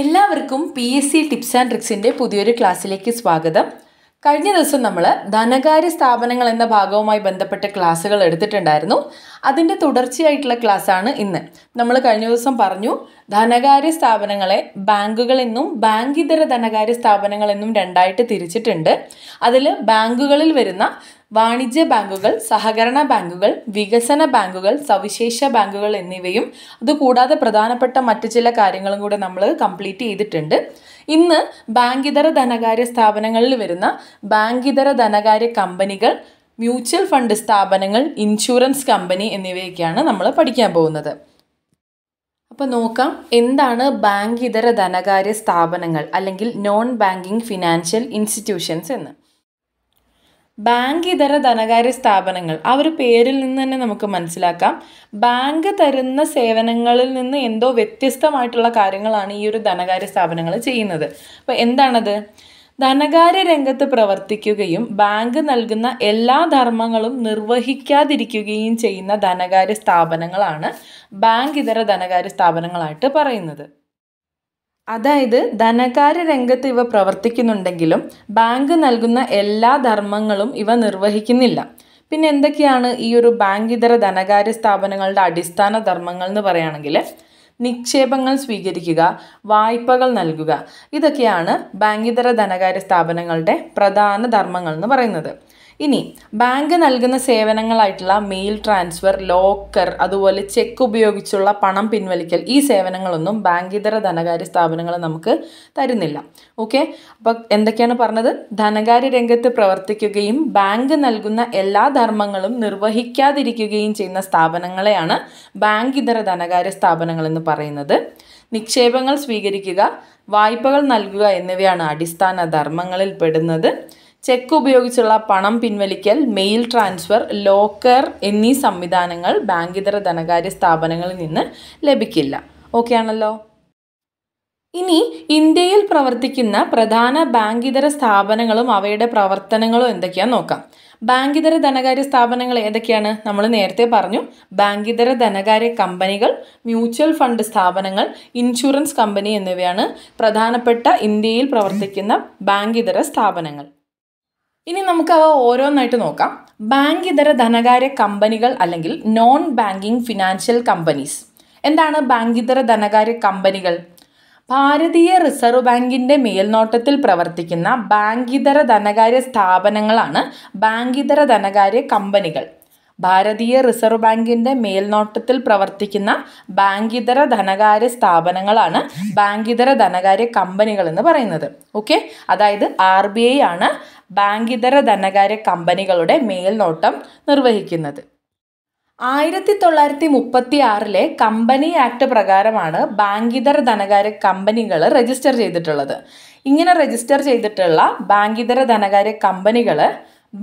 എല്ലാവർക്കും P S C tips and ട്രിക്സിൻ്റെ പുതിയൊരു ക്ലാസ്സിലേക്ക് സ്വാഗതം കഴിഞ്ഞ ദിവസം നമ്മൾ ധനകാര്യ സ്ഥാപനങ്ങൾ എന്ന ഭാഗവുമായി ബന്ധപ്പെട്ട ക്ലാസ്സുകൾ എടുത്തിട്ടുണ്ടായിരുന്നു അതിൻ്റെ തുടർച്ചയായിട്ടുള്ള ക്ലാസ്സാണ് ഇന്ന് നമ്മൾ കഴിഞ്ഞ ദിവസം പറഞ്ഞു ധനകാര്യ സ്ഥാപനങ്ങളെ ബാങ്കുകളെന്നും ബാങ്കിതര ധനകാര്യ സ്ഥാപനങ്ങളെന്നും രണ്ടായിട്ട് തിരിച്ചിട്ടുണ്ട് അതിൽ ബാങ്കുകളിൽ വരുന്ന വാണിജ്യ ബാങ്കുകൾ സഹകരണ ബാങ്കുകൾ വികസന ബാങ്കുകൾ സവിശേഷ ബാങ്കുകൾ എന്നിവയും അതുകൂടാതെ പ്രധാനപ്പെട്ട മറ്റു ചില കാര്യങ്ങളും കൂടെ നമ്മൾ കംപ്ലീറ്റ് ചെയ്തിട്ടുണ്ട് ഇന്ന് ബാങ്കിതര ധനകാര്യ സ്ഥാപനങ്ങളിൽ വരുന്ന ബാങ്കിതര ധനകാര്യ കമ്പനികൾ മ്യൂച്വൽ ഫണ്ട് സ്ഥാപനങ്ങൾ ഇൻഷുറൻസ് കമ്പനി എന്നിവയൊക്കെയാണ് നമ്മൾ പഠിക്കാൻ പോകുന്നത് അപ്പോൾ നോക്കാം എന്താണ് ബാങ്കിതര ധനകാര്യ സ്ഥാപനങ്ങൾ അല്ലെങ്കിൽ നോൺ ബാങ്കിംഗ് ഫിനാൻഷ്യൽ ഇൻസ്റ്റിറ്റ്യൂഷൻസ് എന്ന് ബാങ്ക് ഇതര ധനകാര്യ സ്ഥാപനങ്ങൾ ആ ഒരു പേരിൽ നിന്ന് തന്നെ നമുക്ക് മനസ്സിലാക്കാം ബാങ്ക് തരുന്ന സേവനങ്ങളിൽ നിന്ന് എന്തോ വ്യത്യസ്തമായിട്ടുള്ള കാര്യങ്ങളാണ് ഈ ഒരു ധനകാര്യ സ്ഥാപനങ്ങൾ ചെയ്യുന്നത് അപ്പോൾ എന്താണത് ധനകാര്യ രംഗത്ത് പ്രവർത്തിക്കുകയും ബാങ്ക് നൽകുന്ന എല്ലാ ധർമ്മങ്ങളും നിർവഹിക്കാതിരിക്കുകയും ചെയ്യുന്ന ധനകാര്യ സ്ഥാപനങ്ങളാണ് ബാങ്ക് ഇതര ധനകാര്യ സ്ഥാപനങ്ങളായിട്ട് പറയുന്നത് അതായത് ധനകാര്യ രംഗത്ത് ഇവ പ്രവർത്തിക്കുന്നുണ്ടെങ്കിലും ബാങ്ക് നൽകുന്ന എല്ലാ ധർമ്മങ്ങളും ഇവ നിർവഹിക്കുന്നില്ല പിന്നെ എന്തൊക്കെയാണ് ഈ ഒരു ബാങ്ക് ഇതര ധനകാര്യ സ്ഥാപനങ്ങളുടെ അടിസ്ഥാന ധർമ്മങ്ങൾ എന്ന് പറയുകയാണെങ്കിൽ നിക്ഷേപങ്ങൾ സ്വീകരിക്കുക വായ്പകൾ നൽകുക ഇതൊക്കെയാണ് ബാങ്കിതര ധനകാര്യ സ്ഥാപനങ്ങളുടെ പ്രധാന ധർമ്മങ്ങൾ എന്ന് പറയുന്നത് ഇനി ബാങ്ക് നൽകുന്ന സേവനങ്ങളായിട്ടുള്ള മെയിൽ ട്രാൻസ്ഫർ ലോക്കർ അതുപോലെ ചെക്ക് ഉപയോഗിച്ചുള്ള പണം പിൻവലിക്കൽ ഈ സേവനങ്ങളൊന്നും ബാങ്കിതര ധനകാര്യ സ്ഥാപനങ്ങൾ നമുക്ക് തരുന്നില്ല ഓക്കെ അപ്പോൾ എന്തൊക്കെയാണ് പറഞ്ഞത് ധനകാര്യ രംഗത്ത് പ്രവർത്തിക്കുകയും ബാങ്ക് നൽകുന്ന എല്ലാ ധർമ്മങ്ങളും നിർവഹിക്കാതിരിക്കുകയും ചെയ്യുന്ന സ്ഥാപനങ്ങളെയാണ് ബാങ്കിതര ധനകാര്യ സ്ഥാപനങ്ങൾ എന്ന് പറയുന്നത് നിക്ഷേപങ്ങൾ സ്വീകരിക്കുക വായ്പകൾ നൽകുക എന്നിവയാണ് അടിസ്ഥാന ധർമ്മങ്ങളിൽ പെടുന്നത് ചെക്ക് ഉപയോഗിച്ചുള്ള പണം പിൻവലിക്കൽ മെയിൽ ട്രാൻസ്ഫർ ലോക്കർ എന്നീ സംവിധാനങ്ങൾ ബാങ്കിതര ധനകാര്യ സ്ഥാപനങ്ങളിൽ നിന്ന് ലഭിക്കില്ല ഓക്കെ ആണല്ലോ ഇനി ഇന്ത്യയിൽ പ്രവർത്തിക്കുന്ന പ്രധാന ബാങ്കിതര സ്ഥാപനങ്ങളും അവയുടെ പ്രവർത്തനങ്ങളും എന്തൊക്കെയാണെന്ന് നോക്കാം ബാങ്കിതര ധനകാര്യ സ്ഥാപനങ്ങൾ ഏതൊക്കെയാണ് നമ്മൾ നേരത്തെ പറഞ്ഞു ബാങ്കിതര ധനകാര്യ കമ്പനികൾ മ്യൂച്വൽ ഫണ്ട് സ്ഥാപനങ്ങൾ ഇൻഷുറൻസ് കമ്പനി എന്നിവയാണ് പ്രധാനപ്പെട്ട ഇന്ത്യയിൽ പ്രവർത്തിക്കുന്ന ബാങ്കിതര സ്ഥാപനങ്ങൾ ഇനി നമുക്ക് അവ ഓരോന്നായിട്ട് നോക്കാം ബാങ്ക് ഇതര ധനകാര്യ കമ്പനികൾ അല്ലെങ്കിൽ നോൺ ബാങ്കിംഗ് ഫിനാൻഷ്യൽ കമ്പനീസ് എന്താണ് ബാങ്ക് ഇതര ധനകാര്യ കമ്പനികൾ ഭാരതീയ റിസർവ് ബാങ്കിൻ്റെ മേൽനോട്ടത്തിൽ പ്രവർത്തിക്കുന്ന ബാങ്കിതര ധനകാര്യ സ്ഥാപനങ്ങളാണ് ബാങ്കിതര ധനകാര്യ കമ്പനികൾ ഭാരതീയ റിസർവ് ബാങ്കിൻ്റെ മേൽനോട്ടത്തിൽ പ്രവർത്തിക്കുന്ന ബാങ്കിതര ധനകാര്യ സ്ഥാപനങ്ങളാണ് ബാങ്കിതര ധനകാര്യ കമ്പനികൾ എന്ന് പറയുന്നത് ഓക്കെ അതായത് ആർ ബി ഐ ആണ് ബാങ്കിതര ധനകാര്യ കമ്പനികളുടെ മേൽനോട്ടം നിർവഹിക്കുന്നത് ആയിരത്തി തൊള്ളായിരത്തി മുപ്പത്തി ആറിലെ കമ്പനി ആക്ട് പ്രകാരമാണ് ബാങ്കിതര ധനകാര്യ കമ്പനികൾ രജിസ്റ്റർ ചെയ്തിട്ടുള്ളത് ഇങ്ങനെ രജിസ്റ്റർ ചെയ്തിട്ടുള്ള ബാങ്കിതര ധനകാര്യ കമ്പനികൾ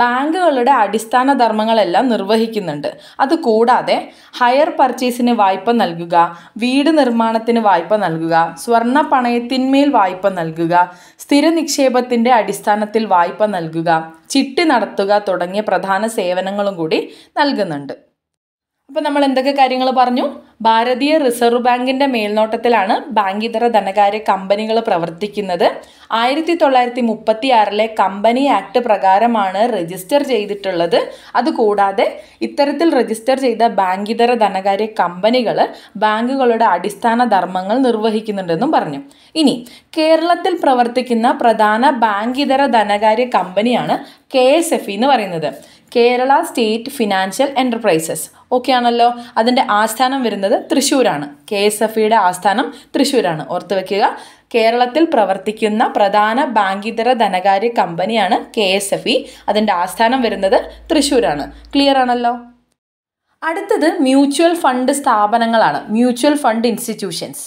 ബാങ്കുകളുടെ അടിസ്ഥാന ധർമ്മങ്ങളെല്ലാം നിർവഹിക്കുന്നുണ്ട് അതുകൂടാതെ ഹയർ പർച്ചേസിന് വായ്പ നൽകുക വീട് നിർമ്മാണത്തിന് വായ്പ നൽകുക സ്വർണ്ണ പണയത്തിന്മേൽ വായ്പ നൽകുക സ്ഥിര നിക്ഷേപത്തിൻ്റെ അടിസ്ഥാനത്തിൽ വായ്പ നൽകുക ചിട്ടി നടത്തുക തുടങ്ങിയ പ്രധാന സേവനങ്ങളും കൂടി നൽകുന്നുണ്ട് അപ്പോൾ നമ്മൾ എന്തൊക്കെ കാര്യങ്ങൾ പറഞ്ഞു ഭാരതീയ റിസർവ് ബാങ്കിൻ്റെ മേൽനോട്ടത്തിലാണ് ബാങ്കിതര ധനകാര്യ കമ്പനികൾ പ്രവർത്തിക്കുന്നത് ആയിരത്തി തൊള്ളായിരത്തി മുപ്പത്തി ആറിലെ കമ്പനി ആക്ട് പ്രകാരമാണ് രജിസ്റ്റർ ചെയ്തിട്ടുള്ളത് അതുകൂടാതെ ഇത്തരത്തിൽ രജിസ്റ്റർ ചെയ്ത ബാങ്കിതര ധനകാര്യ കമ്പനികൾ ബാങ്കുകളുടെ അടിസ്ഥാന ധർമ്മങ്ങൾ നിർവഹിക്കുന്നുണ്ടെന്നും പറഞ്ഞു ഇനി കേരളത്തിൽ പ്രവർത്തിക്കുന്ന പ്രധാന ബാങ്കിതര ധനകാര്യ കമ്പനിയാണ് കെ എന്ന് പറയുന്നത് Kerala state financial enterprises okay ആണല്ലോ അതിൻ്റെ ആസ്ഥാനം വരുന്നത് തൃശ്ശൂരാണ് കെ എസ് എഫ് ഇയുടെ ആസ്ഥാനം തൃശ്ശൂരാണ് ഓർത്ത് വയ്ക്കുക കേരളത്തിൽ പ്രവർത്തിക്കുന്ന പ്രധാന ബാങ്കിതര ധനകാര്യ കമ്പനിയാണ് കെ എസ് എഫ് ഇ അതിൻ്റെ ആസ്ഥാനം വരുന്നത് തൃശ്ശൂരാണ് ക്ലിയർ ആണല്ലോ അടുത്തത് മ്യൂച്വൽ ഫണ്ട് സ്ഥാപനങ്ങളാണ് mutual fund institutions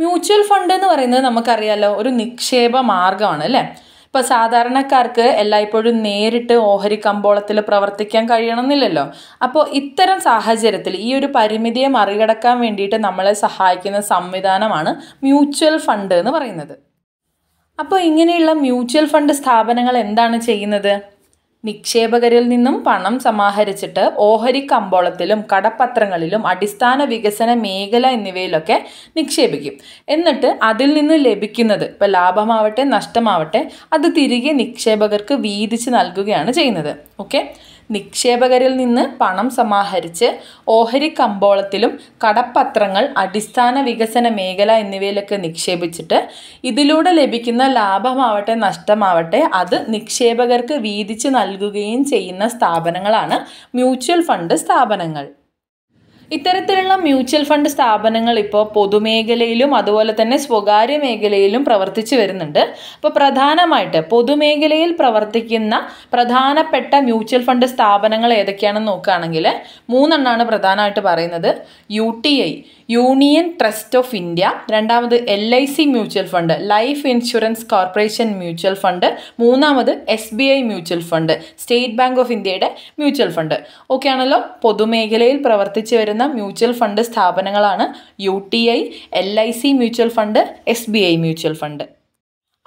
mutual fund എന്ന് പറയുന്നത് നമുക്കറിയാലോ ഒരു നിക്ഷേപ മാർഗമാണ് അല്ലേ ഇപ്പോൾ സാധാരണക്കാർക്ക് എല്ലായ്പ്പോഴും നേരിട്ട് ഓഹരി കമ്പോളത്തിൽ പ്രവർത്തിക്കാൻ കഴിയണമെന്നില്ലല്ലോ അപ്പോൾ ഇത്തരം സാഹചര്യത്തിൽ ഈ ഒരു പരിമിതിയെ മറികടക്കാൻ വേണ്ടിയിട്ട് നമ്മളെ സഹായിക്കുന്ന സംവിധാനമാണ് മ്യൂച്വൽ ഫണ്ട് എന്ന് പറയുന്നത് അപ്പോൾ ഇങ്ങനെയുള്ള മ്യൂച്വൽ ഫണ്ട് സ്ഥാപനങ്ങൾ എന്താണ് ചെയ്യുന്നത് നിക്ഷേപകരിൽ നിന്നും പണം സമാഹരിച്ചിട്ട് ഓഹരി കമ്പോളത്തിലും കടപ്പത്രങ്ങളിലും അടിസ്ഥാന വികസന മേഖല എന്നിവയിലൊക്കെ നിക്ഷേപിക്കും എന്നിട്ട് അതിൽ നിന്ന് ലഭിക്കുന്നത് ഇപ്പോൾ ലാഭമാവട്ടെ നഷ്ടമാവട്ടെ അത് തിരികെ നിക്ഷേപകർക്ക് വീതിച്ച് നൽകുകയാണ് ചെയ്യുന്നത് ഓക്കെ നിക്ഷേപകരിൽ നിന്ന് പണം സമാഹരിച്ച് ഓഹരി കമ്പോളത്തിലും കടപ്പത്രങ്ങൾ അടിസ്ഥാന വികസന മേഖല എന്നിവയിലൊക്കെ നിക്ഷേപിച്ചിട്ട് ഇതിലൂടെ ലഭിക്കുന്ന ലാഭമാവട്ടെ നഷ്ടമാവട്ടെ അത് നിക്ഷേപകർക്ക് വീതിച്ച് നൽകുകയും ചെയ്യുന്ന സ്ഥാപനങ്ങളാണ് മ്യൂച്വൽ ഫണ്ട് സ്ഥാപനങ്ങൾ ഇത്തരത്തിലുള്ള മ്യൂച്വൽ ഫണ്ട് സ്ഥാപനങ്ങൾ ഇപ്പോൾ പൊതുമേഖലയിലും അതുപോലെ തന്നെ സ്വകാര്യ മേഖലയിലും പ്രവർത്തിച്ചു വരുന്നുണ്ട് അപ്പോൾ പ്രധാനമായിട്ട് പൊതുമേഖലയിൽ പ്രവർത്തിക്കുന്ന പ്രധാനപ്പെട്ട മ്യൂച്വൽ ഫണ്ട് സ്ഥാപനങ്ങൾ ഏതൊക്കെയാണെന്ന് നോക്കുകയാണെങ്കിൽ മൂന്നെണ്ണമാണ് പ്രധാനമായിട്ട് പറയുന്നത് U T I union trust of India രണ്ടാമത് L I C mutual fund life insurance corporation mutual fund മൂന്നാമത് S B I mutual fund state bank of ഇന്ത്യയുടെ മ്യൂച്വൽ ഫണ്ട് ഓക്കെ ആണല്ലോ പൊതുമേഖലയിൽ പ്രവർത്തിച്ചു വരുന്ന വരുന്ന മ്യൂച്വൽ ഫണ്ട് സ്ഥാപനങ്ങളാണ് U T I L I C mutual fund S B I mutual fund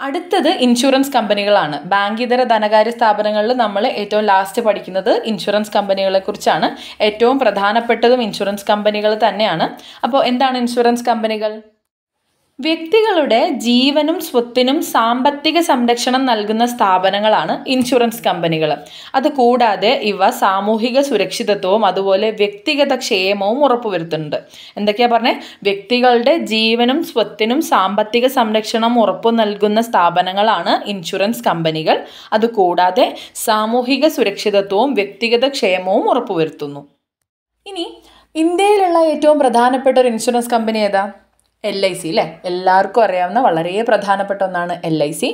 അടുത്തത് insurance കമ്പനികളാണ് ബാങ്കിതര ധനകാര്യ സ്ഥാപനങ്ങളിൽ നമ്മൾ ഏറ്റവും ലാസ്റ്റ് പഠിക്കുന്നത് ഇൻഷുറൻസ് കമ്പനികളെ കുറിച്ചാണ് ഏറ്റവും പ്രധാനപ്പെട്ടതും ഇൻഷുറൻസ് കമ്പനികൾ തന്നെയാണ് അപ്പോൾ എന്താണ് ഇൻഷുറൻസ് കമ്പനികൾ വ്യക്തികളുടെ ജീവനും സ്വത്തിനും സാമ്പത്തിക സംരക്ഷണം നൽകുന്ന സ്ഥാപനങ്ങളാണ് ഇൻഷുറൻസ് കമ്പനികൾ അതുകൂടാതെ ഇവ സാമൂഹിക സുരക്ഷിതത്വവും അതുപോലെ വ്യക്തിഗത ക്ഷേമവും ഉറപ്പുവരുത്തുന്നുണ്ട് എന്തൊക്കെയാ പറഞ്ഞേ വ്യക്തികളുടെ ജീവനും സ്വത്തിനും സാമ്പത്തിക സംരക്ഷണം ഉറപ്പു നൽകുന്ന സ്ഥാപനങ്ങളാണ് ഇൻഷുറൻസ് കമ്പനികൾ അതുകൂടാതെ സാമൂഹിക സുരക്ഷിതത്വവും വ്യക്തിഗത ക്ഷേമവും ഉറപ്പുവരുത്തുന്നു ഇനി ഇന്ത്യയിലുള്ള ഏറ്റവും പ്രധാനപ്പെട്ട ഒരു ഇൻഷുറൻസ് കമ്പനി ഏതാ എൽ ഐ സി അല്ലേ എല്ലാവർക്കും അറിയാവുന്ന വളരെ പ്രധാനപ്പെട്ട ഒന്നാണ് എൽ ഐ സി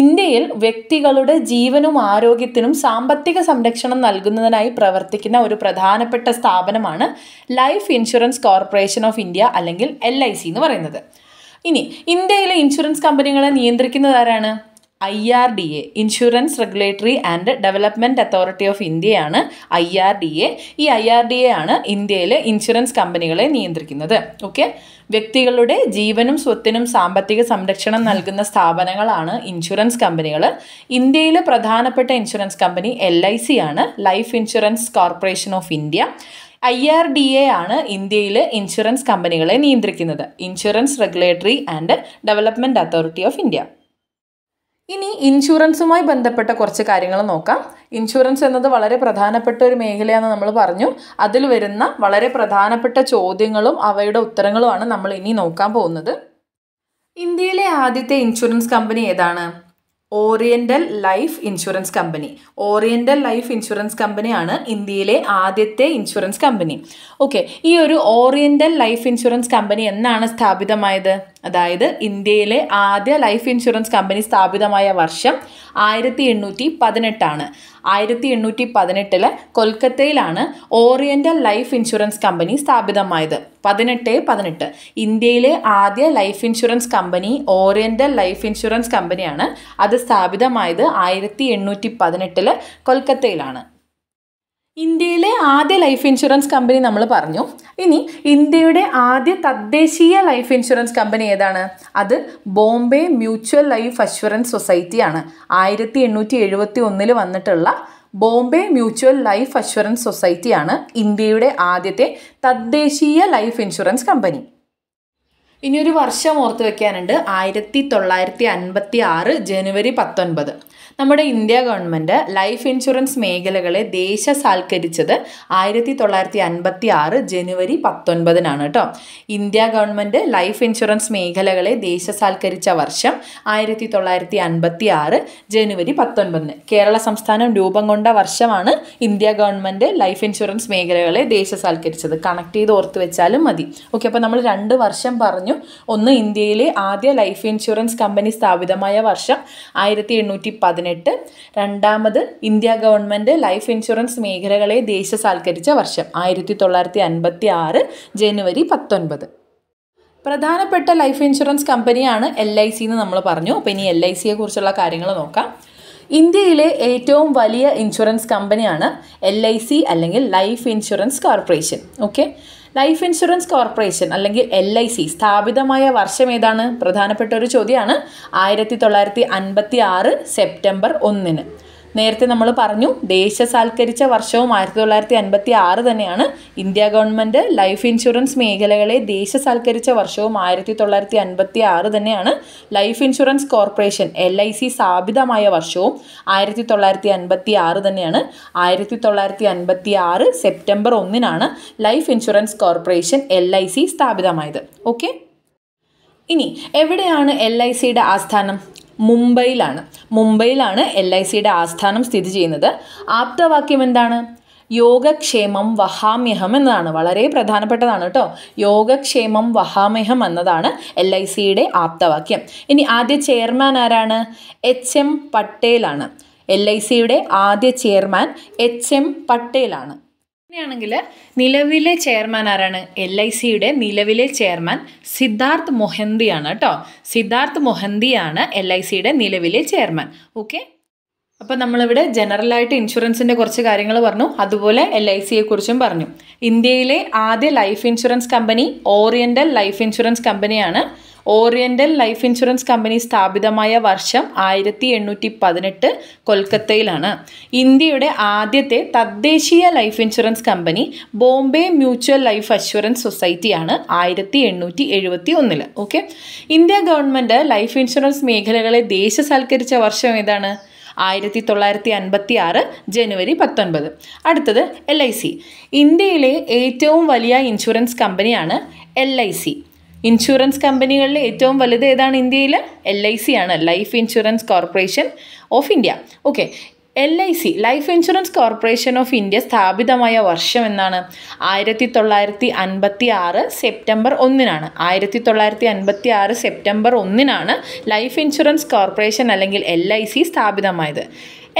ഇന്ത്യയിൽ വ്യക്തികളുടെ ജീവനും ആരോഗ്യത്തിനും സാമ്പത്തിക സംരക്ഷണം നൽകുന്നതിനായി പ്രവർത്തിക്കുന്ന ഒരു പ്രധാനപ്പെട്ട സ്ഥാപനമാണ് life insurance corporation of India അല്ലെങ്കിൽ എൽ ഐ സി എന്ന് പറയുന്നത് ഇനി ഇന്ത്യയിലെ ഇൻഷുറൻസ് കമ്പനികളെ നിയന്ത്രിക്കുന്നത് ആരാണ് I R D A insurance regulatory and development authority of ഇന്ത്യയാണ് ഐ ആർ ഡി എ ഈ ഐ ആർ ഡി എ ആണ് ഇന്ത്യയിലെ ഇൻഷുറൻസ് കമ്പനികളെ നിയന്ത്രിക്കുന്നത് ഓക്കെ വ്യക്തികളുടെ ജീവനും സ്വത്തിനും സാമ്പത്തിക സംരക്ഷണം നൽകുന്ന സ്ഥാപനങ്ങളാണ് ഇൻഷുറൻസ് കമ്പനികൾ ഇന്ത്യയിലെ പ്രധാനപ്പെട്ട insurance company L I C ആണ് life insurance corporation of India I R D A ആണ് ഇന്ത്യയിലെ ഇൻഷുറൻസ് കമ്പനികളെ നിയന്ത്രിക്കുന്നത് insurance regulatory and development authority of India ഇനി ഇൻഷുറൻസുമായി ബന്ധപ്പെട്ട കുറച്ച് കാര്യങ്ങൾ നോക്കാം ഇൻഷുറൻസ് എന്നത് വളരെ പ്രധാനപ്പെട്ട ഒരു മേഖലയാണെന്ന് നമ്മൾ പറഞ്ഞു അതിൽ വരുന്ന വളരെ പ്രധാനപ്പെട്ട ചോദ്യങ്ങളും അവയുടെ ഉത്തരങ്ങളുമാണ് നമ്മൾ ഇനി നോക്കാൻ പോകുന്നത് ഇന്ത്യയിലെ ആദ്യത്തെ ഇൻഷുറൻസ് കമ്പനി ഏതാണ് oriental life insurance company oriental life insurance കമ്പനിയാണ് ഇന്ത്യയിലെ ആദ്യത്തെ ഇൻഷുറൻസ് കമ്പനി ഓക്കെ ഈ ഒരു ഓറിയൻ്റൽ ലൈഫ് ഇൻഷുറൻസ് കമ്പനി എന്നാണ് സ്ഥാപിതമായത് അതായത് ഇന്ത്യയിലെ ആദ്യ ലൈഫ് ഇൻഷുറൻസ് കമ്പനി സ്ഥാപിതമായ വർഷം ആയിരത്തി എണ്ണൂറ്റി പതിനെട്ടാണ് ആയിരത്തി എണ്ണൂറ്റി പതിനെട്ടിൽ കൊൽക്കത്തയിലാണ് ഓറിയൻ്റൽ ലൈഫ് ഇൻഷുറൻസ് കമ്പനി സ്ഥാപിതമായത് പതിനെട്ട് പതിനെട്ട് ഇന്ത്യയിലെ ആദ്യ life insurance company oriental life insurance കമ്പനിയാണ് അത് സ്ഥാപിതമായത് ആയിരത്തി എണ്ണൂറ്റി പതിനെട്ടിൽ കൊൽക്കത്തയിലാണ് ഇന്ത്യയിലെ ആദ്യ ലൈഫ് ഇൻഷുറൻസ് കമ്പനി നമ്മൾ പറഞ്ഞു ഇനി ഇന്ത്യയുടെ ആദ്യ തദ്ദേശീയ ലൈഫ് ഇൻഷുറൻസ് കമ്പനി ഏതാണ് അത് ബോംബെ മ്യൂച്വൽ ലൈഫ് അഷ്വറൻസ് സൊസൈറ്റിയാണ് ആയിരത്തി എണ്ണൂറ്റി എഴുപത്തി ഒന്നിൽ വന്നിട്ടുള്ള ബോംബെ മ്യൂച്വൽ ലൈഫ് അഷ്വറൻസ് സൊസൈറ്റിയാണ് ഇന്ത്യയുടെ ആദ്യത്തെ തദ്ദേശീയ ലൈഫ് ഇൻഷുറൻസ് കമ്പനി ഇനിയൊരു വർഷം ഓർത്ത് വെക്കാനുണ്ട് ആയിരത്തി തൊള്ളായിരത്തി അൻപത്തി ആറ് ജനുവരി പത്തൊൻപത് നമ്മുടെ ഇന്ത്യ ഗവൺമെൻറ് ലൈഫ് ഇൻഷുറൻസ് മേഖലകളെ ദേശസാൽക്കരിച്ചത് ആയിരത്തി തൊള്ളായിരത്തി അൻപത്തി ആറ് ജനുവരി പത്തൊൻപതിനാണ് കേട്ടോ ഇന്ത്യ ഗവൺമെൻറ് ലൈഫ് ഇൻഷുറൻസ് മേഖലകളെ ദേശസാൽക്കരിച്ച വർഷം ആയിരത്തി തൊള്ളായിരത്തി അൻപത്തി ആറ് ജനുവരി പത്തൊൻപതിന് കേരള സംസ്ഥാനം രൂപം കൊണ്ട വർഷമാണ് ഇന്ത്യ ഗവൺമെൻറ് ലൈഫ് ഇൻഷുറൻസ് മേഖലകളെ ദേശസാൽക്കരിച്ചത് കണക്ട് ചെയ്ത് ഓർത്ത് വെച്ചാലും മതി ഓക്കെ അപ്പോൾ നമ്മൾ രണ്ട് വർഷം പറഞ്ഞു ഒന്ന് ഇന്ത്യയിലെ ആദ്യ ലൈഫ് ഇൻഷുറൻസ് കമ്പനി സ്ഥാപിതമായ വർഷം ആയിരത്തി എണ്ണൂറ്റി പതിനെട്ട് പതിനെട്ട് രണ്ടാമത് ഇന്ത്യ ഗവൺമെൻറ് ലൈഫ് ഇൻഷുറൻസ് മേഖലകളെ ദേശസാൽക്കരിച്ച വർഷം ആയിരത്തി തൊള്ളായിരത്തി അൻപത്തി ആറ് ജനുവരി പത്തൊൻപത് പ്രധാനപ്പെട്ട ലൈഫ് ഇൻഷുറൻസ് കമ്പനിയാണ് എൽ ഐ സി എന്ന് നമ്മൾ പറഞ്ഞു അപ്പോൾ ഇനി എൽ ഐ സിയെ കുറിച്ചുള്ള കാര്യങ്ങൾ നോക്കാം ഇന്ത്യയിലെ ഏറ്റവും വലിയ ഇൻഷുറൻസ് കമ്പനിയാണ് എൽ ഐ സി അല്ലെങ്കിൽ life insurance corporation okay life insurance corporation അല്ലെങ്കിൽ എൽ ഐ സി സ്ഥാപിതമായ വർഷം ഏതാണ് പ്രധാനപ്പെട്ട ഒരു ചോദ്യമാണ് ആയിരത്തി തൊള്ളായിരത്തി അൻപത്തി ആറ് സെപ്റ്റംബർ ഒന്നിന് നേരത്തെ നമ്മൾ പറഞ്ഞു ദേശസാൽക്കരിച്ച വർഷവും ആയിരത്തി തൊള്ളായിരത്തി അൻപത്തി ആറ് തന്നെയാണ് ഇന്ത്യ ഗവൺമെൻറ് ലൈഫ് ഇൻഷുറൻസ് മേഖലകളെ ദേശസാൽക്കരിച്ച വർഷവും ആയിരത്തി തൊള്ളായിരത്തി അൻപത്തി ആറ് തന്നെയാണ് life insurance corporation L I C സ്ഥാപിതമായ വർഷവും ആയിരത്തി തൊള്ളായിരത്തി അൻപത്തി ആറ് തന്നെയാണ് ആയിരത്തി തൊള്ളായിരത്തി അൻപത്തി ആറ് സെപ്റ്റംബർ ഒന്നിനാണ് life insurance corporation L I C സ്ഥാപിതമായത് ഓക്കെ ഇനി എവിടെയാണ് എൽ ഐ സിയുടെ ആസ്ഥാനം മുംബൈയിലാണ് മുംബൈയിലാണ് എൽ ഐ സിയുടെ ആസ്ഥാനം സ്ഥിതി ചെയ്യുന്നത് ആപ്തവാക്യം എന്താണ് യോഗക്ഷേമം വഹാമ്യഹം എന്നതാണ് വളരെ പ്രധാനപ്പെട്ടതാണ് കേട്ടോ യോഗക്ഷേമം വഹാമ്യഹം എന്നതാണ് എൽ ഐ സിയുടെ ആപ്തവാക്യം ഇനി ആദ്യ ചെയർമാൻ ആരാണ് എച്ച് എം പട്ടേലാണ് എൽ ഐ സിയുടെ ആദ്യ ചെയർമാൻ എച്ച് എം പട്ടേലാണ് അങ്ങനെയാണെങ്കിൽ നിലവിലെ ചെയർമാൻ ആരാണ് എൽ ഐ സിയുടെ നിലവിലെ ചെയർമാൻ സിദ്ധാർത്ഥ് മൊഹന്തിയാണ് കേട്ടോ സിദ്ധാർത്ഥ് മൊഹന്തിയാണ് എൽ ഐ സിയുടെ നിലവിലെ ചെയർമാൻ ഓക്കെ അപ്പോൾ നമ്മളിവിടെ ജനറലായിട്ട് ഇൻഷുറൻസിൻ്റെ കുറച്ച് കാര്യങ്ങൾ പറഞ്ഞു അതുപോലെ എൽ ഐ സിയെക്കുറിച്ചും പറഞ്ഞു ഇന്ത്യയിലെ ആദ്യ life insurance company oriental life insurance കമ്പനിയാണ് ഓറിയൻ്റൽ ലൈഫ് ഇൻഷുറൻസ് കമ്പനി സ്ഥാപിതമായ വർഷം ആയിരത്തി എണ്ണൂറ്റി പതിനെട്ട് കൊൽക്കത്തയിലാണ് ഇന്ത്യയുടെ ആദ്യത്തെ തദ്ദേശീയ life insurance company Bombay mutual life assurance സൊസൈറ്റിയാണ് ആയിരത്തി എണ്ണൂറ്റി എഴുപത്തി ഒന്നിൽ okay India government life insurance മേഖലകളെ ദേശസൽക്കരിച്ച വർഷം ഏതാണ് ആയിരത്തി തൊള്ളായിരത്തി അൻപത്തി ആറ് ജനുവരി പത്തൊൻപത് അടുത്തത് എൽ ഐ സി ഇന്ത്യയിലെ ഏറ്റവും വലിയ ഇൻഷുറൻസ് കമ്പനിയാണ് എൽ ഐ സി ഇൻഷുറൻസ് കമ്പനികളിൽ ഏറ്റവും വലുത് ഏതാണ് ഇന്ത്യയിൽ എൽ ഐ സി ആണ് life insurance corporation of India okay L I C life insurance corporation of India സ്ഥാപിതമായ വർഷം എന്നാണ് ആയിരത്തി തൊള്ളായിരത്തി അൻപത്തി ആറ് സെപ്റ്റംബർ ഒന്നിനാണ് ആയിരത്തി തൊള്ളായിരത്തി അൻപത്തി ആറ് സെപ്റ്റംബർ ഒന്നിനാണ് ലൈഫ് ഇൻഷുറൻസ് കോർപ്പറേഷൻ അല്ലെങ്കിൽ എൽ ഐ സി സ്ഥാപിതമായത്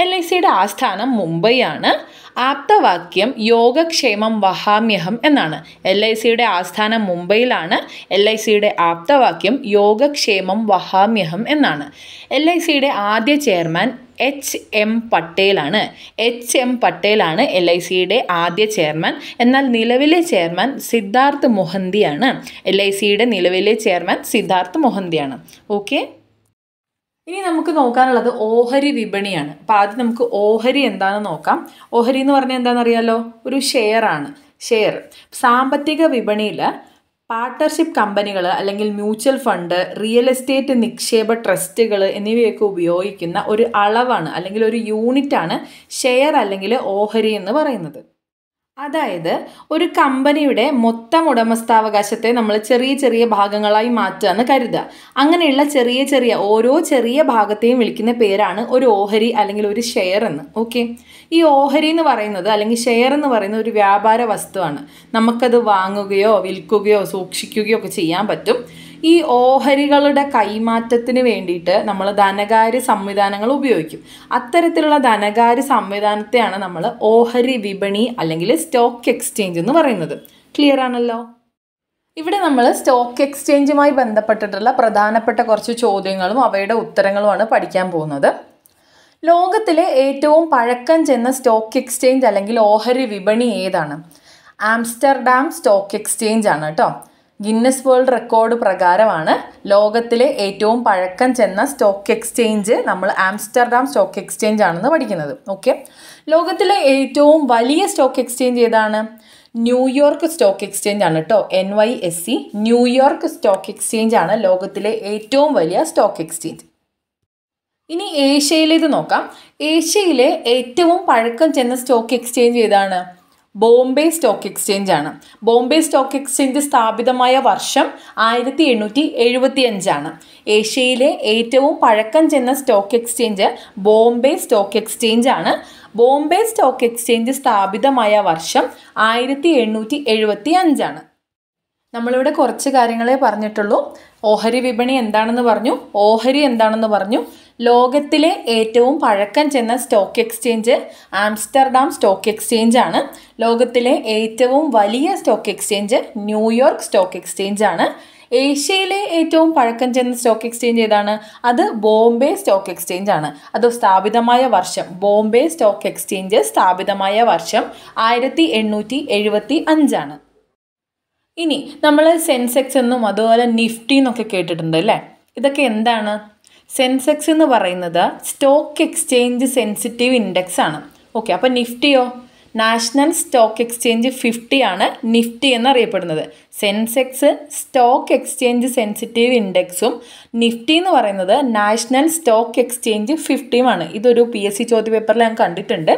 എൽ ഐ സിയുടെ ആസ്ഥാനം മുംബൈ ആണ് ആപ്തവാക്യം യോഗക്ഷേമം വഹാമ്യഹം എന്നാണ് എൽ ഐ സിയുടെ ആസ്ഥാനം മുംബൈയിലാണ് എൽ ഐ സിയുടെ ആപ്തവാക്യം യോഗക്ഷേമം വഹാമ്യഹം എന്നാണ് എൽ ഐ സിയുടെ ആദ്യ ചെയർമാൻ എച്ച് എം പട്ടേലാണ് എച്ച് എം പട്ടേലാണ് എൽ ഐ സിയുടെ ആദ്യ ചെയർമാൻ എന്നാൽ നിലവിലെ ചെയർമാൻ സിദ്ധാർത്ഥ് മൊഹന്തിയാണ് എൽ ഐ സിയുടെ നിലവിലെ ചെയർമാൻ സിദ്ധാർത്ഥ് മൊഹന്തിയാണ് ഓക്കെ ഇനി നമുക്ക് നോക്കാനുള്ളത് ഓഹരി വിപണിയാണ് അപ്പോൾ ആദ്യം നമുക്ക് ഓഹരി എന്താണെന്ന് നോക്കാം ഓഹരി എന്ന് പറഞ്ഞാൽ എന്താണെന്നറിയാലോ ഒരു ഷെയർ ആണ് ഷെയർ സാമ്പത്തിക വിപണിയിൽ പാർട്ട്ണർഷിപ്പ് കമ്പനികൾ അല്ലെങ്കിൽ മ്യൂച്വൽ ഫണ്ട് റിയൽ എസ്റ്റേറ്റ് നിക്ഷേപ ട്രസ്റ്റുകൾ എന്നിവയൊക്കെ ഉപയോഗിക്കുന്ന ഒരു അളവാണ് അല്ലെങ്കിൽ ഒരു യൂണിറ്റാണ് ഷെയർ അല്ലെങ്കിൽ ഓഹരി എന്ന് പറയുന്നത് അതായത് ഒരു കമ്പനിയുടെ മൊത്തം ഉടമസ്ഥാവകാശത്തെ നമ്മൾ ചെറിയ ചെറിയ ഭാഗങ്ങളായി മാറ്റുക എന്ന് കരുതുക അങ്ങനെയുള്ള ചെറിയ ചെറിയ ഓരോ ചെറിയ ഭാഗത്തെയും വിളിക്കുന്ന പേരാണ് ഒരു ഓഹരി അല്ലെങ്കിൽ ഒരു ഷെയർ എന്ന് ഓക്കെ ഈ ഓഹരി എന്ന് പറയുന്നത് അല്ലെങ്കിൽ ഷെയർ എന്ന് പറയുന്ന ഒരു വ്യാപാര വസ്തുവാണ് നമുക്കത് വാങ്ങുകയോ വിൽക്കുകയോ സൂക്ഷിക്കുകയോ ഒക്കെ ചെയ്യാൻ പറ്റും ഈ ഓഹരികളുടെ കൈമാറ്റത്തിന് വേണ്ടിയിട്ട് നമ്മൾ ധനകാര്യ സംവിധാനങ്ങൾ ഉപയോഗിക്കും അത്തരത്തിലുള്ള ധനകാര്യ സംവിധാനത്തെയാണ് നമ്മൾ ഓഹരി വിപണി അല്ലെങ്കിൽ സ്റ്റോക്ക് എക്സ്ചേഞ്ച് എന്ന് പറയുന്നത് ക്ലിയർ ആണല്ലോ ഇവിടെ നമ്മൾ സ്റ്റോക്ക് എക്സ്ചേഞ്ചുമായി ബന്ധപ്പെട്ടിട്ടുള്ള പ്രധാനപ്പെട്ട കുറച്ച് ചോദ്യങ്ങളും അവയുടെ ഉത്തരങ്ങളുമാണ് പഠിക്കാൻ പോകുന്നത് ലോകത്തിലെ ഏറ്റവും പഴക്കം ചെന്ന സ്റ്റോക്ക് എക്സ്ചേഞ്ച് അല്ലെങ്കിൽ ഓഹരി വിപണി ഏതാണ് ആംസ്റ്റർഡാം സ്റ്റോക്ക് എക്സ്ചേഞ്ച് ആണ് കേട്ടോ ഗിന്നസ് വേൾഡ് റെക്കോർഡ് പ്രകാരമാണ് ലോകത്തിലെ ഏറ്റവും പഴക്കം ചെന്ന സ്റ്റോക്ക് എക്സ്ചേഞ്ച് നമ്മൾ ആംസ്റ്റർഡാം സ്റ്റോക്ക് എക്സ്ചേഞ്ച് ആണെന്ന് പഠിക്കുന്നത് ഓക്കെ ലോകത്തിലെ ഏറ്റവും വലിയ സ്റ്റോക്ക് എക്സ്ചേഞ്ച് ഏതാണ് ന്യൂയോർക്ക് സ്റ്റോക്ക് എക്സ്ചേഞ്ച് ആണ് കേട്ടോ N Y S C e New York stock exchange ആണ് ലോകത്തിലെ ഏറ്റവും വലിയ സ്റ്റോക്ക് എക്സ്ചേഞ്ച് ഇനി ഏഷ്യയിലേത് നോക്കാം ഏഷ്യയിലെ ഏറ്റവും പഴക്കം ചെന്ന സ്റ്റോക്ക് എക്സ്ചേഞ്ച് ഏതാണ് ബോംബെ സ്റ്റോക്ക് എക്സ്ചേഞ്ച് ആണ് ബോംബെ സ്റ്റോക്ക് എക്സ്ചേഞ്ച് സ്ഥാപിതമായ വർഷം ആയിരത്തി എണ്ണൂറ്റി എഴുപത്തി അഞ്ചാണ് ഏഷ്യയിലെ ഏറ്റവും പഴക്കം ചെന്ന stock exchange Bombay stock exchange ആണ് ബോംബെ സ്റ്റോക്ക് എക്സ്ചേഞ്ച് സ്ഥാപിതമായ വർഷം ആയിരത്തി എണ്ണൂറ്റി എഴുപത്തി അഞ്ചാണ് നമ്മളിവിടെ കുറച്ച് കാര്യങ്ങളെ പറഞ്ഞിട്ടുള്ളൂ ഓഹരി വിപണി എന്താണെന്ന് പറഞ്ഞു ഓഹരി എന്താണെന്ന് പറഞ്ഞു ലോകത്തിലെ ഏറ്റവും പഴക്കം ചെന്ന stock exchange Amsterdam stock exchange ആണ് ലോകത്തിലെ ഏറ്റവും വലിയ stock exchange New York stock exchange ആണ് ഏഷ്യയിലെ ഏറ്റവും പഴക്കം ചെന്ന സ്റ്റോക്ക് എക്സ്ചേഞ്ച് ഏതാണ് അത് ബോംബെ സ്റ്റോക്ക് എക്സ്ചേഞ്ച് ആണ് അത് സ്ഥാപിതമായ വർഷം ബോംബെ സ്റ്റോക്ക് എക്സ്ചേഞ്ച് സ്ഥാപിതമായ വർഷം ആയിരത്തി എണ്ണൂറ്റി എഴുപത്തി അഞ്ചാണ് ഇനി നമ്മൾ സെൻസെക്സ് എന്നും അതുപോലെ നിഫ്റ്റി എന്നൊക്കെ കേട്ടിട്ടുണ്ട് അല്ലേ ഇതൊക്കെ എന്താണ് സെൻസെക്സ് എന്ന് പറയുന്നത് സ്റ്റോക്ക് എക്സ്ചേഞ്ച് സെൻസിറ്റീവ് ഇൻഡെക്സ് ആണ് ഓക്കെ അപ്പോൾ നിഫ്റ്റിയോ നാഷണൽ സ്റ്റോക്ക് എക്സ്ചേഞ്ച് ഫിഫ്റ്റി ആണ് നിഫ്റ്റി എന്നറിയപ്പെടുന്നത് സെൻസെക്സ് സ്റ്റോക്ക് എക്സ്ചേഞ്ച് സെൻസിറ്റീവ് ഇൻഡെക്സും നിഫ്റ്റി എന്ന് പറയുന്നത് നാഷണൽ സ്റ്റോക്ക് എക്സ്ചേഞ്ച് ഫിഫ്റ്റിയുമാണ് ഇതൊരു പി എസ് സി ചോദ്യപേപ്പറിൽ ഞാൻ കണ്ടിട്ടുണ്ട്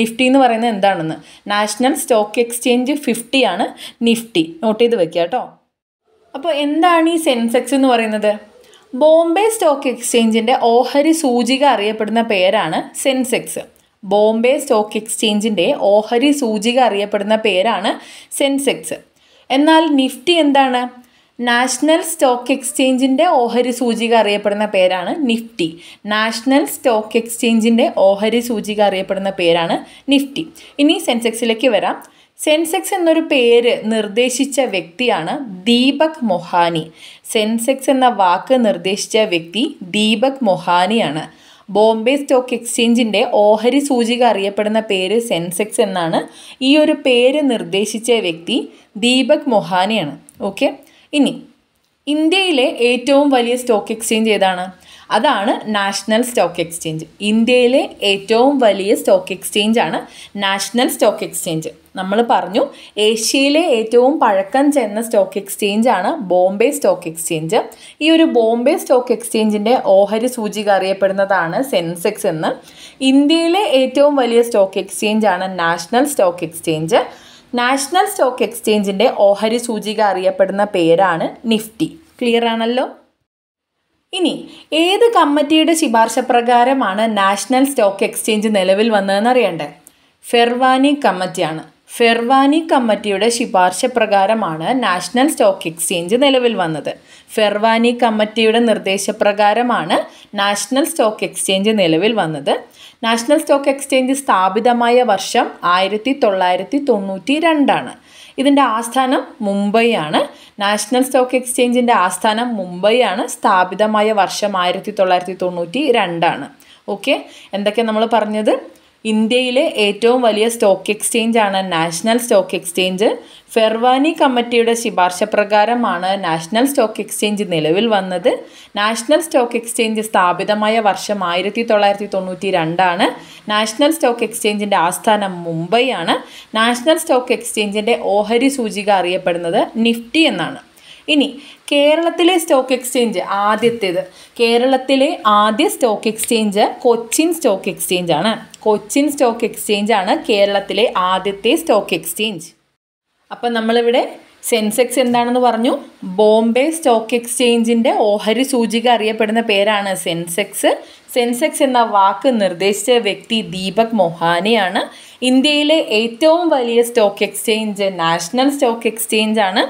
നിഫ്റ്റി എന്ന് പറയുന്നത് എന്താണെന്ന് നാഷണൽ സ്റ്റോക്ക് എക്സ്ചേഞ്ച് ഫിഫ്റ്റി ആണ് നിഫ്റ്റി നോട്ട് ചെയ്ത് വെക്കുക കേട്ടോ അപ്പോൾ എന്താണ് ഈ സെൻസെക്സ് എന്ന് പറയുന്നത് ബോംബെ സ്റ്റോക്ക് എക്സ്ചേഞ്ചിൻ്റെ ഓഹരി സൂചിക അറിയപ്പെടുന്ന പേരാണ് സെൻസെക്സ് ബോംബെ സ്റ്റോക്ക് എക്സ്ചേഞ്ചിൻ്റെ ഓഹരി സൂചിക അറിയപ്പെടുന്ന പേരാണ് സെൻസെക്സ് എന്നാൽ നിഫ്റ്റി എന്താണ് നാഷണൽ സ്റ്റോക്ക് എക്സ്ചേഞ്ചിൻ്റെ ഓഹരി സൂചിക അറിയപ്പെടുന്ന പേരാണ് നിഫ്റ്റി നാഷണൽ സ്റ്റോക്ക് എക്സ്ചേഞ്ചിൻ്റെ ഓഹരി സൂചിക അറിയപ്പെടുന്ന പേരാണ് നിഫ്റ്റി ഇനി സെൻസെക്സിലേക്ക് വരാം സെൻസെക്സ് എന്നൊരു പേര് നിർദ്ദേശിച്ച വ്യക്തിയാണ് ദീപക് മൊഹാനി സെൻസെക്സ് എന്ന വാക്ക് നിർദ്ദേശിച്ച വ്യക്തി ദീപക് മൊഹാനിയാണ് ബോംബെ സ്റ്റോക്ക് എക്സ്ചേഞ്ചിൻ്റെ ഓഹരി സൂചിക അറിയപ്പെടുന്ന പേര് സെൻസെക്സ് എന്നാണ് ഈ ഒരു പേര് നിർദ്ദേശിച്ച വ്യക്തി ദീപക് മൊഹാനിയാണ് ഓക്കെ ഇനി ഇന്ത്യയിലെ ഏറ്റവും വലിയ സ്റ്റോക്ക് എക്സ്ചേഞ്ച് ഏതാണ് അതാണ് നാഷണൽ സ്റ്റോക്ക് എക്സ്ചേഞ്ച് ഇന്ത്യയിലെ ഏറ്റവും വലിയ സ്റ്റോക്ക് എക്സ്ചേഞ്ചാണ് നാഷണൽ സ്റ്റോക്ക് എക്സ്ചേഞ്ച് നമ്മൾ പറഞ്ഞു ഏഷ്യയിലെ ഏറ്റവും പഴക്കം ചെന്ന സ്റ്റോക്ക് എക്സ്ചേഞ്ച് ആണ് ബോംബെ സ്റ്റോക്ക് എക്സ്ചേഞ്ച് ഈ ഒരു ബോംബെ സ്റ്റോക്ക് എക്സ്ചേഞ്ചിൻ്റെ ഓഹരി സൂചിക അറിയപ്പെടുന്നതാണ് സെൻസെക്സ് എന്ന് ഇന്ത്യയിലെ ഏറ്റവും വലിയ സ്റ്റോക്ക് എക്സ്ചേഞ്ച് ആണ് national stock exchange national stock എക്സ്ചേഞ്ചിൻ്റെ ഓഹരി സൂചിക അറിയപ്പെടുന്ന പേരാണ് നിഫ്റ്റി ക്ലിയർ ആണല്ലോ ഇനി ഏത് കമ്മിറ്റിയുടെ ശിപാർശ പ്രകാരമാണ് നാഷണൽ സ്റ്റോക്ക് എക്സ്ചേഞ്ച് നിലവിൽ വന്നതെന്ന് അറിയണ്ടേ ഫെർവാനി കമ്മിറ്റിയാണ് ഫെർവാനി കമ്മിറ്റിയുടെ ശിപാർശ പ്രകാരമാണ് നാഷണൽ സ്റ്റോക്ക് എക്സ്ചേഞ്ച് നിലവിൽ വന്നത് ഫെർവാനി കമ്മിറ്റിയുടെ നിർദ്ദേശപ്രകാരമാണ് നാഷണൽ സ്റ്റോക്ക് എക്സ്ചേഞ്ച് നിലവിൽ വന്നത് നാഷണൽ സ്റ്റോക്ക് എക്സ്ചേഞ്ച് സ്ഥാപിതമായ വർഷം ആയിരത്തി തൊള്ളായിരത്തി തൊണ്ണൂറ്റി രണ്ടാണ് ഇതിൻ്റെ ആസ്ഥാനം മുംബൈ ആണ് നാഷണൽ സ്റ്റോക്ക് എക്സ്ചേഞ്ചിൻ്റെ ആസ്ഥാനം മുംബൈ ആണ് സ്ഥാപിതമായ വർഷം ആയിരത്തി തൊള്ളായിരത്തി തൊണ്ണൂറ്റി രണ്ടാണ് ഓക്കെ എന്തൊക്കെ നമ്മൾ പറഞ്ഞത് ഇന്ത്യയിലെ ഏറ്റവും വലിയ സ്റ്റോക്ക് എക്സ്ചേഞ്ചാണ് നാഷണൽ സ്റ്റോക്ക് എക്സ്ചേഞ്ച് ഫെർവാനി കമ്മിറ്റിയുടെ ശിപാർശ പ്രകാരമാണ് നാഷണൽ സ്റ്റോക്ക് എക്സ്ചേഞ്ച് നിലവിൽ വന്നത് നാഷണൽ സ്റ്റോക്ക് എക്സ്ചേഞ്ച് സ്ഥാപിതമായ വർഷം ആയിരത്തി തൊള്ളായിരത്തി തൊണ്ണൂറ്റി രണ്ടാണ് നാഷണൽ സ്റ്റോക്ക് എക്സ്ചേഞ്ചിൻ്റെ ആസ്ഥാനം മുംബൈ ആണ് നാഷണൽ സ്റ്റോക്ക് എക്സ്ചേഞ്ചിൻ്റെ ഓഹരി സൂചിക അറിയപ്പെടുന്നത് നിഫ്റ്റി എന്നാണ് ഇനി കേരളത്തിലെ സ്റ്റോക്ക് എക്സ്ചേഞ്ച് ആദ്യത്തേത് കേരളത്തിലെ ആദ്യ stock exchange Cochin stock exchange ആണ് കൊച്ചിൻ സ്റ്റോക്ക് എക്സ്ചേഞ്ച് ആണ് കേരളത്തിലെ ആദ്യത്തെ സ്റ്റോക്ക് എക്സ്ചേഞ്ച് അപ്പം നമ്മളിവിടെ സെൻസെക്സ് എന്താണെന്ന് പറഞ്ഞു ബോംബെ സ്റ്റോക്ക് എക്സ്ചേഞ്ചിൻ്റെ ഓഹരി സൂചിക അറിയപ്പെടുന്ന പേരാണ് സെൻസെക്സ് സെൻസെക്സ് എന്ന വാക്ക് നിർദ്ദേശിച്ച വ്യക്തി ദീപക് മൊഹാനെയാണ് ഇന്ത്യയിലെ ഏറ്റവും വലിയ stock exchange national stock exchange ആണ്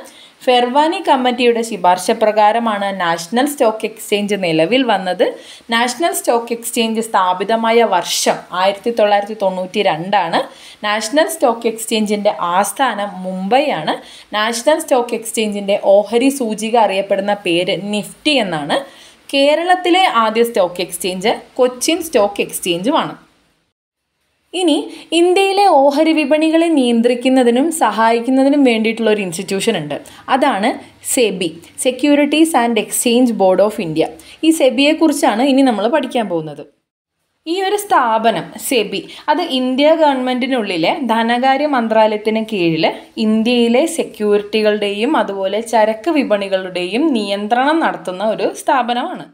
ഫെർവാനി കമ്മിറ്റിയുടെ ശിപാർശ പ്രകാരമാണ് നാഷണൽ സ്റ്റോക്ക് എക്സ്ചേഞ്ച് നിലവിൽ വന്നത് നാഷണൽ സ്റ്റോക്ക് എക്സ്ചേഞ്ച് സ്ഥാപിതമായ വർഷം ആയിരത്തി തൊള്ളായിരത്തി തൊണ്ണൂറ്റി രണ്ടാണ് നാഷണൽ സ്റ്റോക്ക് എക്സ്ചേഞ്ചിൻ്റെ ആസ്ഥാനം മുംബൈ ആണ് നാഷണൽ സ്റ്റോക്ക് എക്സ്ചേഞ്ചിൻ്റെ ഓഹരി സൂചിക അറിയപ്പെടുന്ന പേര് നിഫ്റ്റി എന്നാണ് കേരളത്തിലെ ആദ്യ സ്റ്റോക്ക് എക്സ്ചേഞ്ച് കൊച്ചിൻ സ്റ്റോക്ക് എക്സ്ചേഞ്ചുമാണ് ഇനി ഇന്ത്യയിലെ ഓഹരി വിപണികളെ നിയന്ത്രിക്കുന്നതിനും സഹായിക്കുന്നതിനും വേണ്ടിയിട്ടുള്ള ഒരു ഇൻസ്റ്റിറ്റ്യൂഷൻ ഉണ്ട് അതാണ് SEBI securities and exchange board of India ഈ സെബിയെക്കുറിച്ചാണ് ഇനി നമ്മൾ പഠിക്കാൻ പോകുന്നത് ഈ ഒരു സ്ഥാപനം സെബി അത് ഇന്ത്യ ഗവൺമെൻറ്റിനുള്ളിലെ ധനകാര്യ മന്ത്രാലയത്തിന് കീഴിൽ ഇന്ത്യയിലെ സെക്യൂരിറ്റികളുടെയും അതുപോലെ ചരക്ക് വിപണികളുടെയും നിയന്ത്രണം നടത്തുന്ന ഒരു സ്ഥാപനമാണ്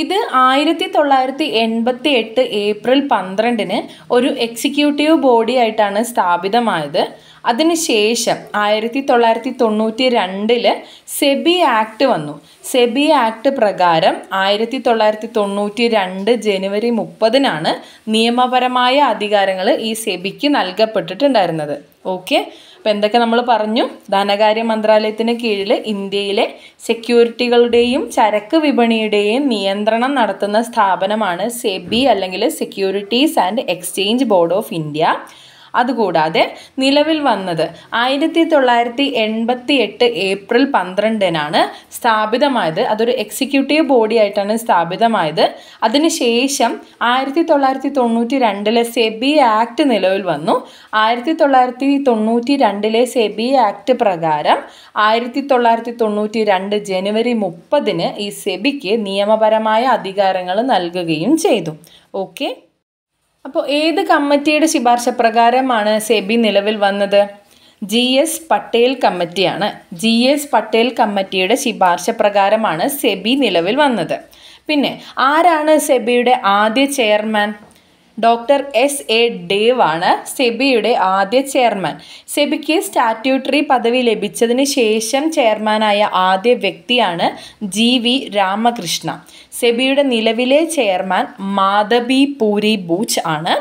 ഇത് ആയിരത്തി തൊള്ളായിരത്തി എൺപത്തി എട്ട് ഏപ്രിൽ പന്ത്രണ്ടിന് ഒരു എക്സിക്യൂട്ടീവ് ബോഡി ആയിട്ടാണ് സ്ഥാപിതമായത് അതിനുശേഷം ആയിരത്തി തൊള്ളായിരത്തി തൊണ്ണൂറ്റി രണ്ടിൽ സെബി ആക്ട് വന്നു സെബി ആക്ട് പ്രകാരം ആയിരത്തി തൊള്ളായിരത്തി തൊണ്ണൂറ്റി രണ്ട് ജനുവരി മുപ്പതിനാണ് നിയമപരമായ അധികാരങ്ങൾ ഈ സെബിക്ക് നൽകപ്പെട്ടിട്ടുണ്ടായിരുന്നത് ഓക്കെ അപ്പോൾ എന്തൊക്കെ നമ്മൾ പറഞ്ഞു ധനകാര്യ മന്ത്രാലയത്തിന് കീഴിൽ ഇന്ത്യയിലെ സെക്യൂരിറ്റികളുടെയും ചരക്ക് വിപണിയുടെയും നിയന്ത്രണം നടത്തുന്ന സ്ഥാപനമാണ് സെബി അല്ലെങ്കിൽ securities and exchange board of India അതുകൂടാതെ നിലവിൽ വന്നത് ആയിരത്തി തൊള്ളായിരത്തി എൺപത്തി എട്ട് ഏപ്രിൽ പന്ത്രണ്ടിനാണ് സ്ഥാപിതമായത് അതൊരു എക്സിക്യൂട്ടീവ് ബോഡി ആയിട്ടാണ് സ്ഥാപിതമായത് അതിനുശേഷം ആയിരത്തി തൊള്ളായിരത്തി തൊണ്ണൂറ്റി രണ്ടിലെ സെബി ആക്ട് നിലവിൽ വന്നു ആയിരത്തി തൊള്ളായിരത്തി തൊണ്ണൂറ്റി രണ്ടിലെ സെബി ആക്ട് പ്രകാരം ആയിരത്തി തൊള്ളായിരത്തി തൊണ്ണൂറ്റി രണ്ട് ജനുവരി മുപ്പതിന് ഈ സെബിക്ക് നിയമപരമായ അധികാരങ്ങൾ നൽകുകയും ചെയ്തു ഓക്കെ അപ്പോൾ ഏത് കമ്മിറ്റിയുടെ ശുപാർശ പ്രകാരമാണ് സെബി നിലവിൽ വന്നത് ജി എസ് പട്ടേൽ കമ്മിറ്റിയാണ് ജി എസ് പട്ടേൽ കമ്മിറ്റിയുടെ ശുപാർശ പ്രകാരമാണ് സെബി നിലവിൽ വന്നത് പിന്നെ ആരാണ് സെബിയുടെ ആദ്യ chairman doctor S A Dave ആണ് സെബിയുടെ ആദ്യ ചെയർമാൻ സെബിക്ക് സ്റ്റാറ്റ്യൂട്ടറി പദവി ലഭിച്ചതിന് ശേഷം ചെയർമാനായ ആദ്യ വ്യക്തിയാണ് ജി വി രാമകൃഷ്ണ സെബിയുടെ നിലവിലെ ചെയർമാൻ മാധബി പൂരി ബൂച്ച് ആണ്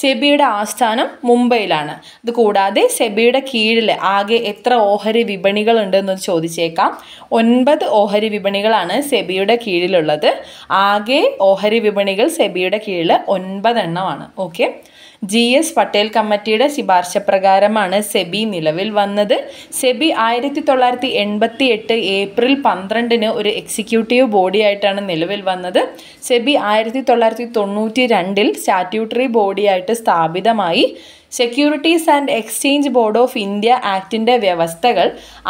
സെബിയുടെ ആസ്ഥാനം മുംബൈയിലാണ് ഇത് കൂടാതെ സെബിയുടെ കീഴിൽ ആകെ എത്ര ഓഹരി എന്ന് ചോദിച്ചേക്കാം ഒൻപത് ഓഹരി വിപണികളാണ് സെബിയുടെ കീഴിലുള്ളത് ആകെ ഓഹരി വിപണികൾ സെബിയുടെ കീഴിൽ ഒൻപതെണ്ണമാണ് ഓക്കെ ജി എസ് പട്ടേൽ കമ്മിറ്റിയുടെ ശിപാർശ പ്രകാരമാണ് സെബി നിലവിൽ വന്നത് സെബി ആയിരത്തി തൊള്ളായിരത്തി എൺപത്തി എട്ട് ഏപ്രിൽ പന്ത്രണ്ടിന് ഒരു എക്സിക്യൂട്ടീവ് ബോഡിയായിട്ടാണ് നിലവിൽ വന്നത് സെബി ആയിരത്തി തൊള്ളായിരത്തി തൊണ്ണൂറ്റി രണ്ടിൽ സ്റ്റാറ്റ്യൂട്ടറി ബോഡിയായിട്ട് സ്ഥാപിതമായി securities and exchange board of India ആക്ടിൻ്റെ വ്യവസ്ഥകൾ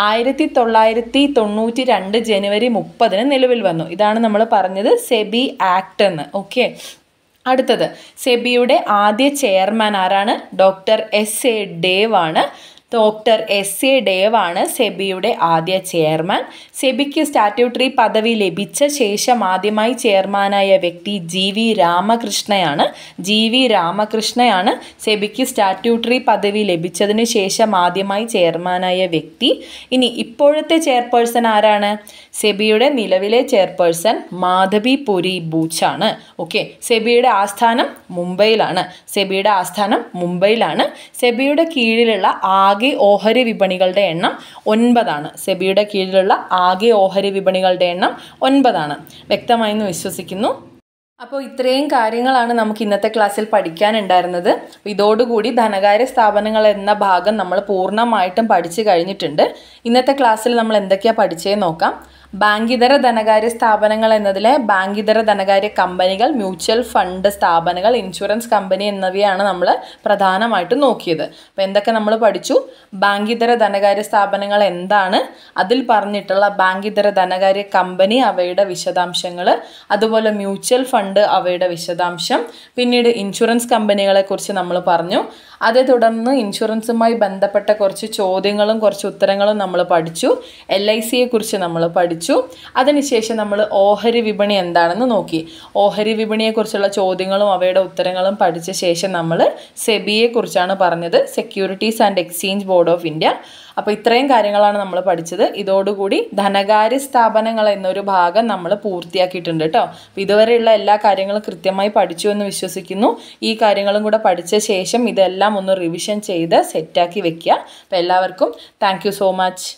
ആയിരത്തി തൊള്ളായിരത്തി തൊണ്ണൂറ്റി രണ്ട് ജനുവരി മുപ്പതിന് നിലവിൽ വന്നു ഇതാണ് നമ്മൾ പറഞ്ഞത് സെബി ആക്ട് എന്ന് ഓക്കെ അടുത്തത് സെബിയുടെ ആദ്യ ചെയർമാൻ ആരാണ് ഡോക്ടർ എസ് എ ഡേവ് ആണ് ഡോക്ടർ എസ് എ ഡേവാണ് സെബിയുടെ ആദ്യ ചെയർമാൻ സെബിക്ക് സ്റ്റാറ്റ്യൂട്ടറി പദവി ലഭിച്ച ശേഷം ആദ്യമായി ചെയർമാനായ വ്യക്തി ജി വി രാമകൃഷ്ണയാണ് ജി വി രാമകൃഷ്ണയാണ് സെബിക്ക് സ്റ്റാറ്റ്യൂട്ടറി പദവി ലഭിച്ചതിന് ശേഷം ആദ്യമായി ചെയർമാനായ വ്യക്തി ഇനി ഇപ്പോഴത്തെ ചെയർപേഴ്സൺ ആരാണ് സെബിയുടെ നിലവിലെ ചെയർപേഴ്സൺ മാധവി പുരി ബൂച്ചാണ് ഓക്കെ സെബിയുടെ ആസ്ഥാനം മുംബൈയിലാണ് സെബിയുടെ ആസ്ഥാനം മുംബൈയിലാണ് സെബിയുടെ കീഴിലുള്ള ആകെ ആകെ ഓഹരി വിപണികളുടെ എണ്ണം ഒൻപതാണ് സെബിയുടെ കീഴിലുള്ള ആകെ ഓഹരി വിപണികളുടെ എണ്ണം ഒൻപതാണ് വ്യക്തമായെന്ന് വിശ്വസിക്കുന്നു അപ്പോൾ ഇത്രയും കാര്യങ്ങളാണ് നമുക്ക് ഇന്നത്തെ ക്ലാസ്സിൽ പഠിക്കാനുണ്ടായിരുന്നത് ഇതോടുകൂടി ധനകാര്യ സ്ഥാപനങ്ങൾ എന്ന ഭാഗം നമ്മൾ പൂർണ്ണമായിട്ടും പഠിച്ചു കഴിഞ്ഞിട്ടുണ്ട് ഇന്നത്തെ ക്ലാസ്സിൽ നമ്മൾ എന്തൊക്കെയാണ് പഠിച്ചേ നോക്കാം ബാങ്കിതര ധനകാര്യ സ്ഥാപനങ്ങൾ എന്നതിലെ ബാങ്കിതര ധനകാര്യ കമ്പനികൾ മ്യൂച്വൽ ഫണ്ട് സ്ഥാപനങ്ങൾ ഇൻഷുറൻസ് കമ്പനി എന്നിവയാണ് നമ്മൾ പ്രധാനമായിട്ടും നോക്കിയത് അപ്പോൾ എന്തൊക്കെ നമ്മൾ പഠിച്ചു ബാങ്കിതര ധനകാര്യ സ്ഥാപനങ്ങൾ എന്താണ് അതിൽ പറഞ്ഞിട്ടുള്ള ബാങ്കിതര ധനകാര്യ കമ്പനി അവയുടെ വിശദാംശങ്ങൾ അതുപോലെ മ്യൂച്വൽ ഫണ്ട് അവയുടെ വിശദാംശം പിന്നീട് ഇൻഷുറൻസ് കമ്പനികളെക്കുറിച്ച് നമ്മൾ പറഞ്ഞു അതേ തുടർന്ന് ഇൻഷുറൻസുമായി ബന്ധപ്പെട്ട കുറച്ച് ചോദ്യങ്ങളും കുറച്ച് ഉത്തരങ്ങളും നമ്മൾ പഠിച്ചു എൽ ഐ കുറിച്ച് നമ്മൾ പഠിച്ചു അതിനുശേഷം നമ്മൾ ഓഹരി വിപണി എന്താണെന്ന് നോക്കി ഓഹരി വിപണിയെക്കുറിച്ചുള്ള ചോദ്യങ്ങളും അവയുടെ ഉത്തരങ്ങളും പഠിച്ച ശേഷം നമ്മൾ സെബിയെക്കുറിച്ചാണ് പറഞ്ഞത് securities and exchange board of India അപ്പോൾ ഇത്രയും കാര്യങ്ങളാണ് നമ്മൾ പഠിച്ചത് ഇതോടുകൂടി ധനകാര്യ സ്ഥാപനങ്ങൾ എന്നൊരു ഭാഗം നമ്മൾ പൂർത്തിയാക്കിയിട്ടുണ്ട് കേട്ടോ അപ്പോൾ ഇതുവരെയുള്ള എല്ലാ കാര്യങ്ങളും കൃത്യമായി പഠിച്ചു എന്ന് വിശ്വസിക്കുന്നു ഈ കാര്യങ്ങളും കൂടെ പഠിച്ച ശേഷം ഇതെല്ലാം ഒന്ന് റിവിഷൻ ചെയ്ത് സെറ്റാക്കി വെക്കുക അപ്പോൾ എല്ലാവർക്കും താങ്ക് സോ മച്ച്